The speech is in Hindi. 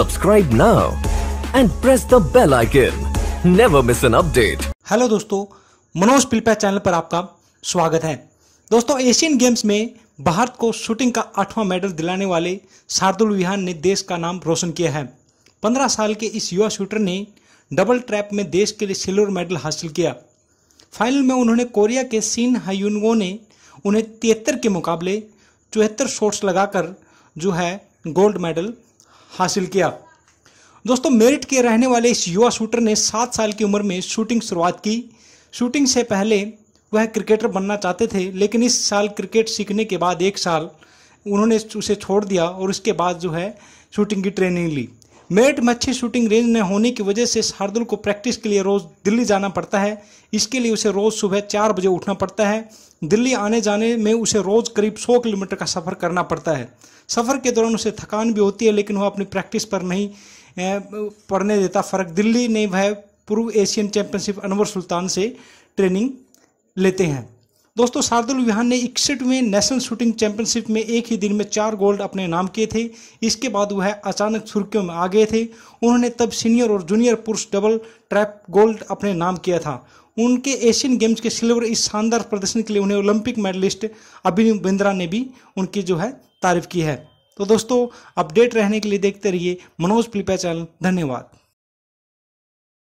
subscribe now and press the bell icon. Never miss an update. Hello दोस्तों मनोज पिल्पा चैनल पर आपका स्वागत है दोस्तों एशियन गेम्स में भारत को शूटिंग का आठवां मेडल दिलाने वाले शार्दुल विहान ने देश का नाम रोशन किया है 15 साल के इस युवा शूटर ने डबल ट्रैप में देश के लिए सिल्वर मेडल हासिल किया फाइनल में उन्होंने कोरिया के सीन हयुनगो ने उन्हें तिहत्तर के मुकाबले चौहत्तर शॉट्स लगाकर जो है गोल्ड मेडल हासिल किया दोस्तों मेरिट के रहने वाले इस युवा शूटर ने सात साल की उम्र में शूटिंग शुरुआत की शूटिंग से पहले वह क्रिकेटर बनना चाहते थे लेकिन इस साल क्रिकेट सीखने के बाद एक साल उन्होंने उसे छोड़ दिया और उसके बाद जो है शूटिंग की ट्रेनिंग ली मेट मच्छी शूटिंग रेंज न होने की वजह से शार्दुल को प्रैक्टिस के लिए रोज़ दिल्ली जाना पड़ता है इसके लिए उसे रोज़ सुबह चार बजे उठना पड़ता है दिल्ली आने जाने में उसे रोज़ करीब सौ किलोमीटर का सफ़र करना पड़ता है सफ़र के दौरान उसे थकान भी होती है लेकिन वह अपनी प्रैक्टिस पर नहीं पड़ने देता फ़र्क दिल्ली ने वह पूर्व एशियन चैंपियनशिप अनवर सुल्तान से ट्रेनिंग लेते हैं दोस्तों शार्दुल विहान ने इकसठवें नेशनल शूटिंग चैंपियनशिप में एक ही दिन में चार गोल्ड अपने नाम किए थे इसके बाद वह अचानक सुर्खियों में आ गए थे उन्होंने तब सीनियर और जूनियर पुरुष डबल ट्रैप गोल्ड अपने नाम किया था उनके एशियन गेम्स के सिल्वर इस शानदार प्रदर्शन के लिए उन्हें ओलंपिक मेडलिस्ट अभिनव बिंद्रा ने भी उनकी जो है तारीफ की है तो दोस्तों अपडेट रहने के लिए देखते रहिए मनोज पिल्पा चैनल धन्यवाद